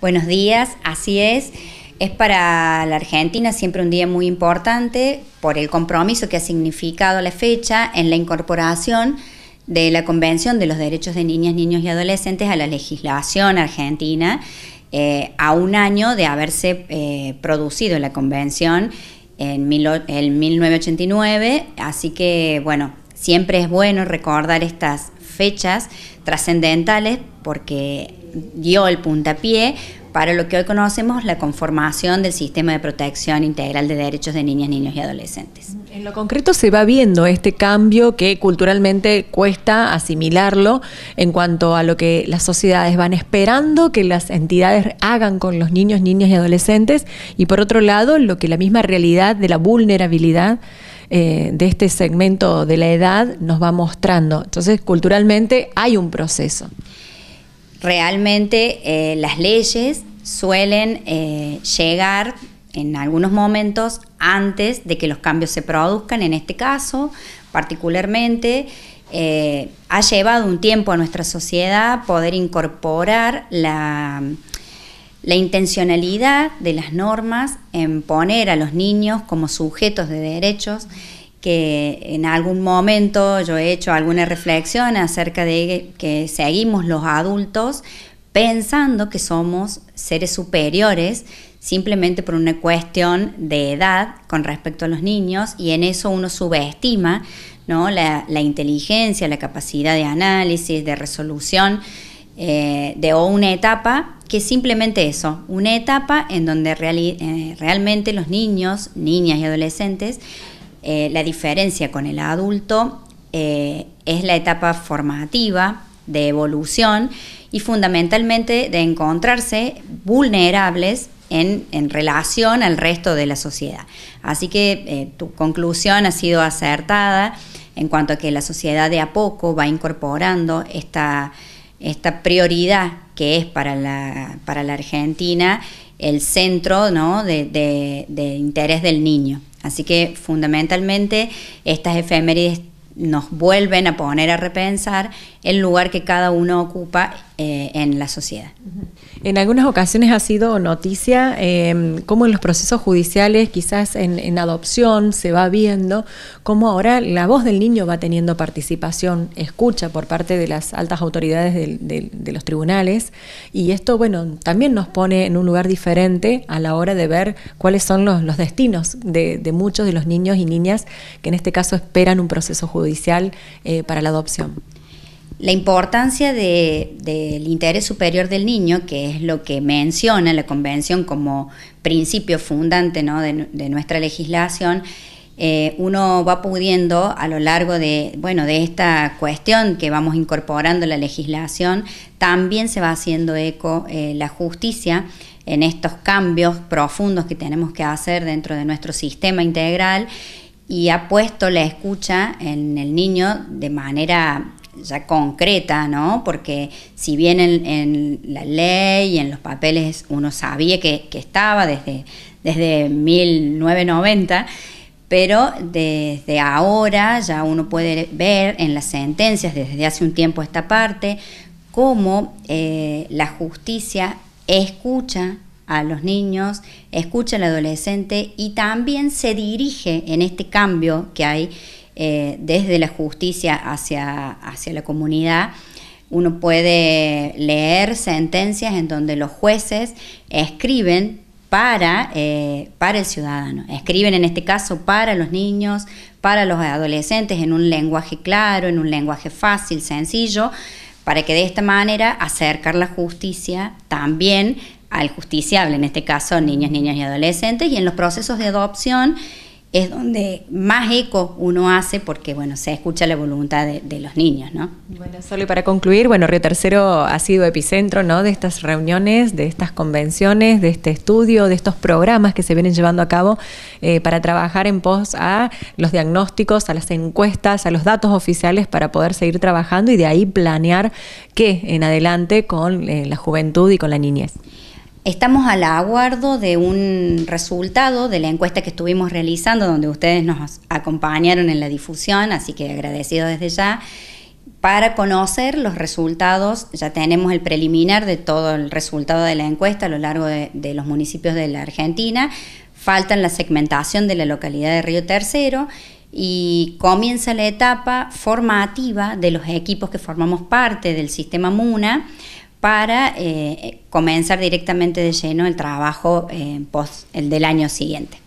Buenos días, así es. Es para la Argentina siempre un día muy importante por el compromiso que ha significado la fecha en la incorporación de la Convención de los Derechos de Niñas, Niños y Adolescentes a la legislación argentina, eh, a un año de haberse eh, producido la Convención en 1989. Así que, bueno, siempre es bueno recordar estas fechas trascendentales porque dio el puntapié para lo que hoy conocemos la conformación del sistema de protección integral de derechos de niñas, niños y adolescentes. En lo concreto se va viendo este cambio que culturalmente cuesta asimilarlo en cuanto a lo que las sociedades van esperando que las entidades hagan con los niños, niñas y adolescentes y por otro lado lo que la misma realidad de la vulnerabilidad eh, de este segmento de la edad nos va mostrando. Entonces, culturalmente hay un proceso. Realmente eh, las leyes suelen eh, llegar en algunos momentos antes de que los cambios se produzcan, en este caso particularmente. ha llevado un tiempo a nuestra sociedad poder incorporar la, la intencionalidad de las normas en poner a los niños como sujetos de derechos, que en algún momento yo he hecho alguna reflexión acerca de que seguimos los adultos pensando que somos seres superiores simplemente por una cuestión de edad con respecto a los niños y en eso uno subestima ¿no? la, la inteligencia, la capacidad de análisis, de resolución eh, de una etapa que es simplemente eso, una etapa en donde eh, realmente los niños, niñas y adolescentes, eh, la diferencia con el adulto es la etapa formativa, de evolución y fundamentalmente de encontrarse vulnerables en, relación al resto de la sociedad. Así que tu conclusión ha sido acertada en cuanto a que la sociedad de a poco va incorporando esta esta prioridad que es para la, para la Argentina el centro ¿no? de, de, interés del niño. Así que fundamentalmente estas efemérides nos vuelven a poner a repensar el lugar que cada uno ocupa eh, en la sociedad. En algunas ocasiones ha sido noticia em, cómo en los procesos judiciales, quizás en, adopción, se va viendo cómo ahora la voz del niño va teniendo participación, escucha por parte de las altas autoridades de, los tribunales y esto, bueno, también nos pone en un lugar diferente a la hora de ver cuáles son los, destinos de, muchos de los niños y niñas que en este caso esperan un proceso judicial eh, para la adopción. La importancia del interés superior del niño, que es lo que menciona la Convención como principio fundante de, nuestra legislación, eh, uno va pudiendo a lo largo de, bueno, de esta cuestión que vamos incorporando la legislación, también se va haciendo eco eh, la justicia en estos cambios profundos que tenemos que hacer dentro de nuestro sistema integral y ha puesto la escucha en el niño de manera ya concreta, ¿no? Porque si bien en, la ley y en los papeles uno sabía que, estaba desde, desde 1990, pero desde ahora ya uno puede ver en las sentencias desde hace un tiempo esta parte cómo eh, la justicia escucha a los niños, escucha al adolescente y también se dirige en este cambio que hay eh, desde la justicia hacia, hacia la comunidad, uno puede leer sentencias en donde los jueces escriben para, eh, para el ciudadano. Escriben en este caso para los niños, para los adolescentes, en un lenguaje claro, en un lenguaje fácil, sencillo, para que de esta manera acercar la justicia también al justiciable, en este caso niños, niñas y adolescentes, y en los procesos de adopción es donde más eco uno hace porque, bueno, se escucha la voluntad de, los niños, ¿no? Bueno, solo y para concluir, bueno, Río Tercero ha sido epicentro, ¿no?, de estas reuniones, de estas convenciones, de este estudio, de estos programas que se vienen llevando a cabo eh, para trabajar en pos a los diagnósticos, a las encuestas, a los datos oficiales para poder seguir trabajando y de ahí planear qué en adelante con eh, la juventud y con la niñez. Estamos al aguardo de un resultado de la encuesta que estuvimos realizando, donde ustedes nos acompañaron en la difusión, así que agradecido desde ya. Para conocer los resultados, ya tenemos el preliminar de todo el resultado de la encuesta a lo largo de, los municipios de la Argentina. Faltan la segmentación de la localidad de Río Tercero y comienza la etapa formativa de los equipos que formamos parte del sistema MUNA para eh, comenzar directamente de lleno el trabajo en eh, post, el del año siguiente.